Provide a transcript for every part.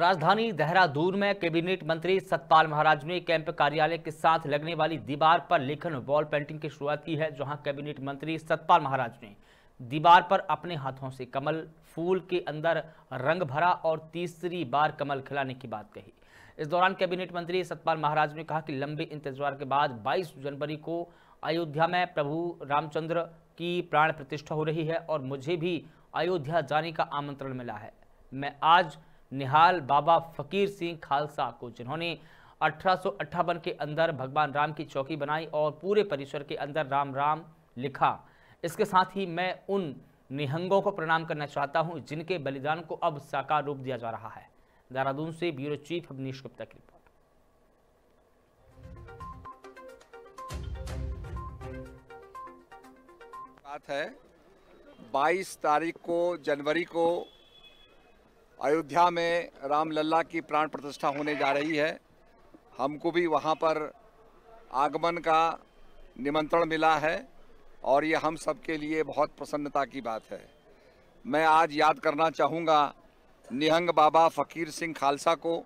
राजधानी देहरादून में कैबिनेट मंत्री सतपाल महाराज ने कैंप कार्यालय के साथ लगने वाली दीवार पर लेखन वॉल पेंटिंग की शुरुआत की है जहां कैबिनेट मंत्री सतपाल महाराज ने दीवार पर अपने हाथों से कमल फूल के अंदर रंग भरा और तीसरी बार कमल खिलाने की बात कही इस दौरान कैबिनेट मंत्री सतपाल महाराज ने कहा कि लंबे इंतजार के बाद बाईस जनवरी को अयोध्या में प्रभु रामचंद्र की प्राण प्रतिष्ठा हो रही है और मुझे भी अयोध्या जाने का आमंत्रण मिला है मैं आज निहाल बाबा फकीर सिंह खालसा को जिन्होंने अठारह के अंदर भगवान राम की चौकी बनाई और पूरे परिसर के अंदर राम राम लिखा इसके साथ ही मैं उन निहंगों को प्रणाम करना चाहता हूं जिनके बलिदान को अब साकार रूप दिया जा रहा है देहरादून से ब्यूरो चीफ अवनीश गुप्ता की रिपोर्ट बात है 22 तारीख को जनवरी को अयोध्या में रामलला की प्राण प्रतिष्ठा होने जा रही है हमको भी वहाँ पर आगमन का निमंत्रण मिला है और ये हम सब के लिए बहुत प्रसन्नता की बात है मैं आज याद करना चाहूँगा निहंग बाबा फ़कीर सिंह खालसा को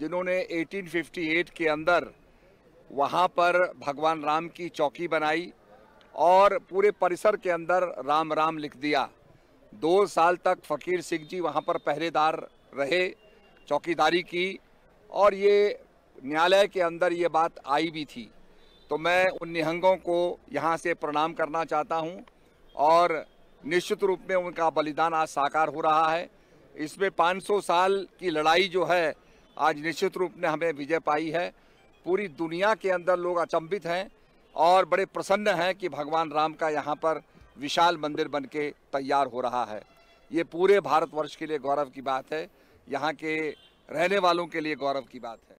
जिन्होंने 1858 के अंदर वहाँ पर भगवान राम की चौकी बनाई और पूरे परिसर के अंदर राम राम लिख दिया दो साल तक फ़कीर सिंह जी वहाँ पर पहरेदार रहे चौकीदारी की और ये न्यायालय के अंदर ये बात आई भी थी तो मैं उन निहंगों को यहाँ से प्रणाम करना चाहता हूँ और निश्चित रूप में उनका बलिदान आज साकार हो रहा है इसमें 500 साल की लड़ाई जो है आज निश्चित रूप में हमें विजय पाई है पूरी दुनिया के अंदर लोग अचंभित हैं और बड़े प्रसन्न हैं कि भगवान राम का यहाँ पर विशाल मंदिर बन के तैयार हो रहा है ये पूरे भारतवर्ष के लिए गौरव की बात है यहाँ के रहने वालों के लिए गौरव की बात है